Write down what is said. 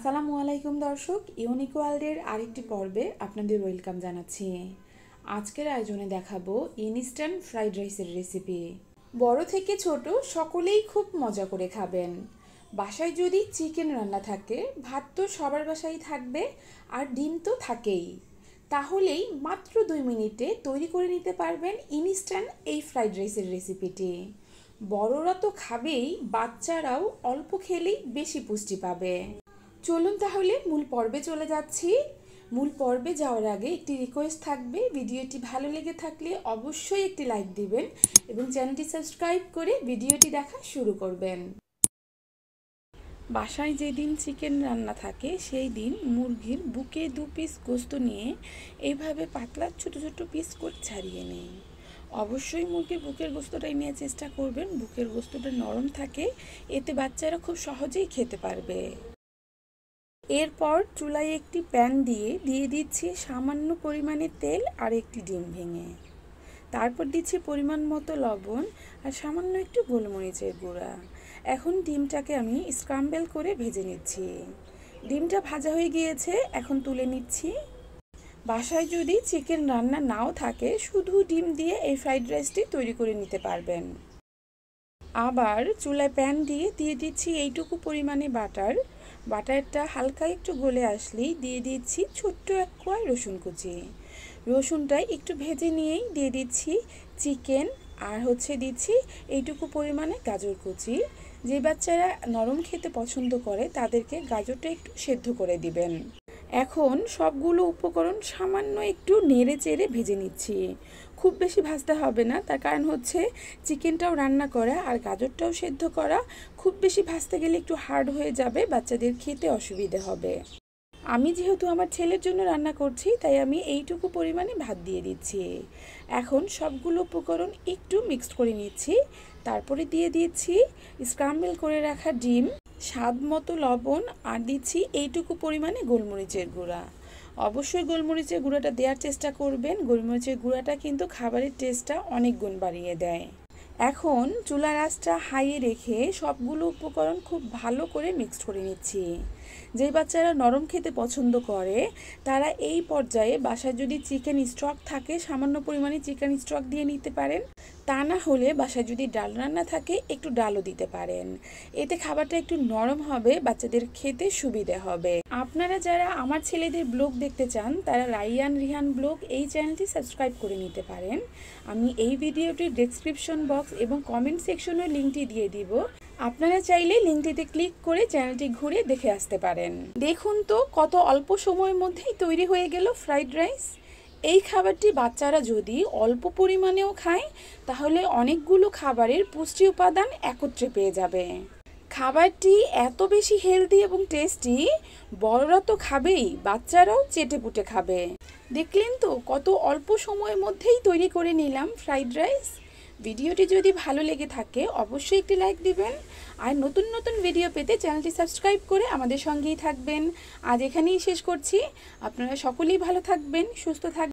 আসসালামু আলাইকুম দর্শক ইউনিক ওয়ার্ল্ডের আরেকটি পর্বে আপনাদের ওয়েলকাম জানাচ্ছি আজকের আয়োজনে দেখাবো ইনস্ট্যান্ট ফ্রাইড রাইসের রেসিপি বড় থেকে ছোট সকলেই খুব মজা করে খাবেন বাসায় যদি চিকেন রান্না থাকে ভাত তো সবার বাসায় থাকবে আর ডিম তো থাকেই তাহলেই মাত্র দুই মিনিটে তৈরি করে নিতে পারবেন ইনস্ট্যান্ট এই ফ্রাইড রাইসের রেসিপিটি বড়রা তো খাবেই বাচ্চারাও অল্প খেলেই বেশি পুষ্টি পাবে চলুন তাহলে মূল পর্বে চলে যাচ্ছি মূল পর্বে যাওয়ার আগে একটি রিকোয়েস্ট থাকবে ভিডিওটি ভালো লেগে থাকলে অবশ্যই একটি লাইক দিবেন এবং চ্যানেলটি সাবস্ক্রাইব করে ভিডিওটি দেখা শুরু করবেন বাসায় যেদিন চিকেন রান্না থাকে সেই দিন মুরগির বুকে দু পিস গোস্ত নিয়ে এইভাবে পাতলা ছোট ছোট পিস করে ছাড়িয়ে নিই অবশ্যই মুরগির বুকের গোস্তটাই নেওয়ার চেষ্টা করবেন বুকের গোস্তটা নরম থাকে এতে বাচ্চারা খুব সহজেই খেতে পারবে এরপর চুলায় একটি প্যান দিয়ে দিয়ে দিচ্ছি সামান্য পরিমাণে তেল আর একটি ডিম ভেঙে তারপর দিচ্ছি পরিমাণ মতো লবণ আর সামান্য একটু গোলমরিচের গুঁড়া এখন ডিমটাকে আমি স্ক্রাম্বেল করে ভেজে নিচ্ছি ডিমটা ভাজা হয়ে গিয়েছে এখন তুলে নিচ্ছি বাসায় যদি চিকেন রান্না নাও থাকে শুধু ডিম দিয়ে এই ফ্রাইড রাইসটি তৈরি করে নিতে পারবেন আবার চুলায় প্যান দিয়ে দিয়ে দিচ্ছি এইটুকু পরিমাণে বাটার বাটারটা হালকা একটু গলে আসলেই দিয়ে দিচ্ছি ছোট্ট এক কোয়া রসুন কুচি রসুনটাই একটু ভেজে নিয়েই দিয়ে দিচ্ছি চিকেন আর হচ্ছে দিচ্ছি এইটুকু পরিমাণে গাজর কুচি যে বাচ্চারা নরম খেতে পছন্দ করে তাদেরকে গাজরটা একটু সেদ্ধ করে দিবেন এখন সবগুলো উপকরণ সামান্য একটু নেড়ে চেড়ে ভেজে নিচ্ছি খুব বেশি ভাজতে হবে না তার কারণ হচ্ছে চিকেনটাও রান্না করা আর গাজরটাও সেদ্ধ করা খুব বেশি ভাজতে গেলে একটু হার্ড হয়ে যাবে বাচ্চাদের খেতে অসুবিধে হবে আমি যেহেতু আমার ছেলের জন্য রান্না করছি তাই আমি এইটুকু পরিমাণে ভাত দিয়ে দিচ্ছি এখন সবগুলো উপকরণ একটু মিক্সড করে নিচ্ছি তারপরে দিয়ে দিয়েছি স্ক্রাম্বল করে রাখা ডিম স্বাদ মতো লবণ আর দিচ্ছি এইটুকু পরিমাণে গোলমরিচের গুঁড়া অবশ্যই গোলমরিচের গুঁড়াটা দেওয়ার চেষ্টা করবেন গোলমরিচের গুঁড়াটা কিন্তু খাবারের টেস্টটা অনেক গুণ বাড়িয়ে দেয় এখন চুলার আঁচটা হাইয়ে রেখে সবগুলো উপকরণ খুব ভালো করে মিক্সড করে নিচ্ছি যে বাচ্চারা নরম খেতে পছন্দ করে তারা এই পর্যায়ে বাসায় যদি চিকেন স্টক থাকে সামান্য পরিমাণে চিকেন স্টক দিয়ে নিতে পারেন তা না হলে বাসায় যদি ডাল রান্না থাকে একটু ডালও দিতে পারেন এতে খাবারটা একটু নরম হবে বাচ্চাদের খেতে সুবিধে হবে আপনারা যারা আমার ছেলেদের ব্লগ দেখতে চান তারা রাইয়ান রিহান ব্লগ এই চ্যানেলটি সাবস্ক্রাইব করে নিতে পারেন আমি এই ভিডিওটির ডিসক্রিপশন বক্স এবং কমেন্ট সেকশনের লিঙ্কটি দিয়ে দিব আপনারা চাইলে লিঙ্কটিতে ক্লিক করে চ্যানেলটি ঘুরে দেখে আসতে পারেন দেখুন তো কত অল্প সময়ের মধ্যেই তৈরি হয়ে গেল ফ্রাইড রাইস এই খাবারটি বাচ্চারা যদি অল্প পরিমাণেও খায় তাহলে অনেকগুলো খাবারের পুষ্টি উপাদান একত্রে পেয়ে যাবে খাবারটি এত বেশি হেলদি এবং টেস্টি বড়রা তো খাবেই বাচ্চারাও চেটে পুটে খাবে দেখলেন তো কত অল্প সময়ের মধ্যেই তৈরি করে নিলাম ফ্রাইড রাইস ভিডিওটি যদি ভালো লেগে থাকে অবশ্যই একটি লাইক দিবেন আর নতুন নতুন ভিডিও পেতে চ্যানেলটি সাবস্ক্রাইব করে আমাদের সঙ্গেই থাকবেন আজ এখানেই শেষ করছি আপনারা সকলেই ভালো থাকবেন সুস্থ থাকবেন